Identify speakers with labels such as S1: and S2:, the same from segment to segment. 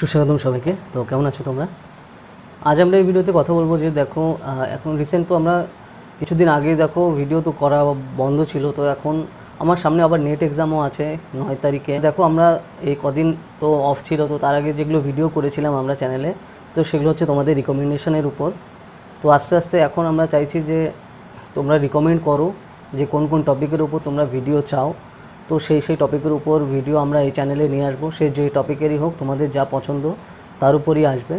S1: সুস্বাগতম সবাইকে তো কেমন আছো তোমরা আজ আমরা এই ভিডিওতে কথা বলবো যে দেখো এখন রিসেন্ট তো আমরা কিছুদিন আগে দেখো ভিডিও তো করা বন্ধ ছিল তো এখন আমার সামনে আবার নেট এক্সামও আছে নয় তারিখে দেখো আমরা এই কদিন তো অফ ছিল তো তার আগে যেগুলো ভিডিও করেছিলাম আমরা চ্যানেলে তো সেগুলো হচ্ছে তোমাদের রিকমেন্ডেশনের উপর তো আস্তে আস্তে এখন আমরা চাইছি যে তোমরা রিকমেন্ড করো যে কোন কোন টপিকের উপর তোমরা ভিডিও চাও তো সেই সেই টপিকের উপর ভিডিও আমরা এই চ্যানেলে নিয়ে আসবো সে যে টপিকেরই হোক তোমাদের যা পছন্দ তার উপরই আসবে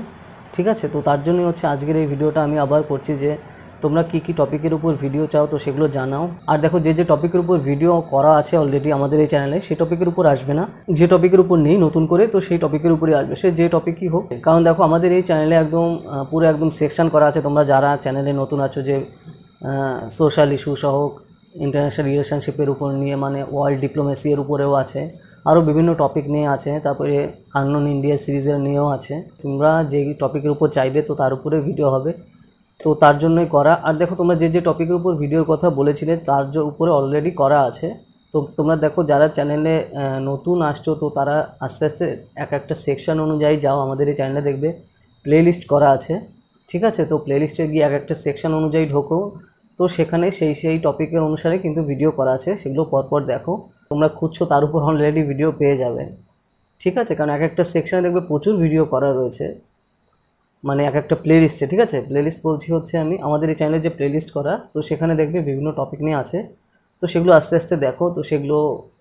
S1: ঠিক আছে তো তার জন্যই হচ্ছে আজকের এই ভিডিওটা আমি আবার করছি যে তোমরা কি কি টপিকের উপর ভিডিও চাও তো সেগুলো জানাও আর দেখো যে যে টপিকের উপর ভিডিও করা আছে অলরেডি আমাদের এই চ্যানেলে সেই টপিকের উপর আসবে না যে টপিকের উপর নেই নতুন করে তো সেই টপিকের উপরেই আসবে সে যে টপিকই হোক কারণ দেখো আমাদের এই চ্যানেলে একদম পুরো একদম সেকশন করা আছে তোমরা যারা চ্যানেলে নতুন আছো যে সোশ্যাল ইস্যু সহ ইন্টারন্যাশনাল রিলেশনশিপের উপর নিয়ে মানে ওয়ার্ল্ড ডিপ্লোমেসির উপরেও আছে আরও বিভিন্ন টপিক নিয়ে আছে তারপরে আননোন ইন্ডিয়া সিরিজের নিয়েও আছে তোমরা যে টপিকের উপর চাইবে তো তার উপরে ভিডিও হবে তো তার জন্যই করা আর দেখো তোমরা যে যে টপিকের উপর ভিডিওর কথা বলেছিলে তার উপরে অলরেডি করা আছে তো তোমরা দেখো যারা চ্যানেলে নতুন আসছো তো তারা আস্তে আস্তে এক একটা সেকশন অনুযায়ী যাও আমাদের এই চ্যানেলে দেখবে প্লেলিস্ট করা আছে ঠিক আছে তো প্লেলিস্টে গিয়ে এক একটা সেকশন অনুযায়ী ঢোকো তো সেখানে সেই সেই টপিকের অনুসারে কিন্তু ভিডিও করা আছে সেগুলো পরপর দেখো তোমরা খুঁজছো তার উপর অলরেডি ভিডিও পেয়ে যাবে ঠিক আছে কারণ এক একটা সেকশানে দেখবে প্রচুর ভিডিও করা রয়েছে মানে এক একটা প্লেলিস্টে ঠিক আছে প্লেলিস্ট বলছি হচ্ছে আমি আমাদের এই চ্যানেলে যে প্লেলিস্ট করা তো সেখানে দেখবে বিভিন্ন টপিক নিয়ে আছে তো সেগুলো আস্তে আস্তে দেখো তো সেগুলো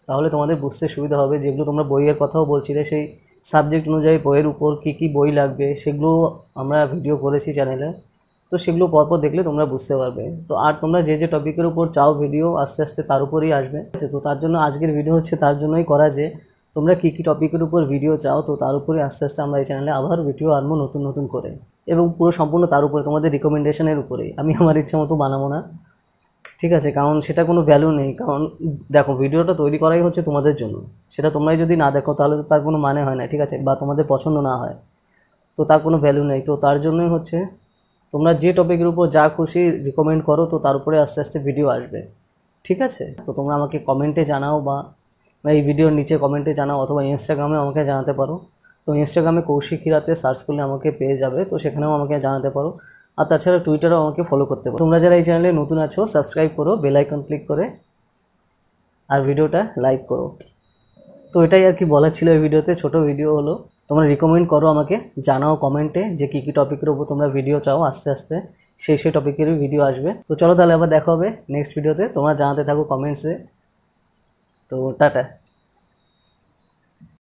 S1: তাহলে তোমাদের বুঝতে সুবিধা হবে যেগুলো তোমরা বইয়ের কথাও বলছিলে সেই সাবজেক্ট অনুযায়ী বইয়ের উপর কী কী বই লাগবে সেগুলো আমরা ভিডিও করেছি চ্যানেলে তো সেগুলো পরপর দেখলে তোমরা বুঝতে পারবে তো আর তোমরা যে যে টপিকের উপর চাও ভিডিও আস্তে আস্তে তার উপরেই আসবে তো তার জন্য আজকের ভিডিও হচ্ছে তার জন্যই করা যে তোমরা কী কী টপিকের উপর ভিডিও চাও তো তার উপরে আস্তে আস্তে আমরা এই চ্যানেলে আবার ভিডিও আনবো নতুন নতুন করে এবং পুরো সম্পূর্ণ তার উপরে তোমাদের রিকমেন্ডেশনের উপরে আমি আমার ইচ্ছা মতো বানাবো না ঠিক আছে কারণ সেটা কোনো ভ্যালু নেই কারণ দেখো ভিডিওটা তৈরি করাই হচ্ছে তোমাদের জন্য সেটা তোমরাই যদি না দেখো তাহলে তো তার কোনো মানে হয় না ঠিক আছে বা তোমাদের পছন্দ না হয় তো তার কোনো ভ্যালু নেই তো তার জন্যই হচ্ছে তোমরা যে টপিকের উপর যা খুশি রিকমেন্ড করো তো তার উপরে আস্তে আস্তে ভিডিও আসবে ঠিক আছে তো তোমরা আমাকে কমেন্টে জানাও বা এই ভিডিওর নিচে কমেন্টে জানাও অথবা ইনস্টাগ্রামে আমাকে জানাতে পারো তো ইনস্টাগ্রামে কৌশিক হিরাতে সার্চ করলে আমাকে পেয়ে যাবে তো সেখানেও আমাকে জানাতে পারো আর তাছাড়া টুইটারও আমাকে ফলো করতে পারো তোমরা যারা এই চ্যানেলে নতুন আছো সাবস্ক্রাইব করো বেলাইকন ক্লিক করে আর ভিডিওটা লাইক করো তো এটাই আর কি বলা ছিল এই ভিডিওতে ছোটো ভিডিও হলো তোমরা রিকমেন্ড করো আমাকে জানাও কমেন্টে যে কী কী টপিকের উপর তোমরা ভিডিও চাও আস্তে আস্তে সেই সেই টপিকেরই ভিডিও আসবে তো চলো তাহলে আবার দেখা হবে নেক্সট ভিডিওতে তোমরা জানাতে থাকো কমেন্টসে তো টাটা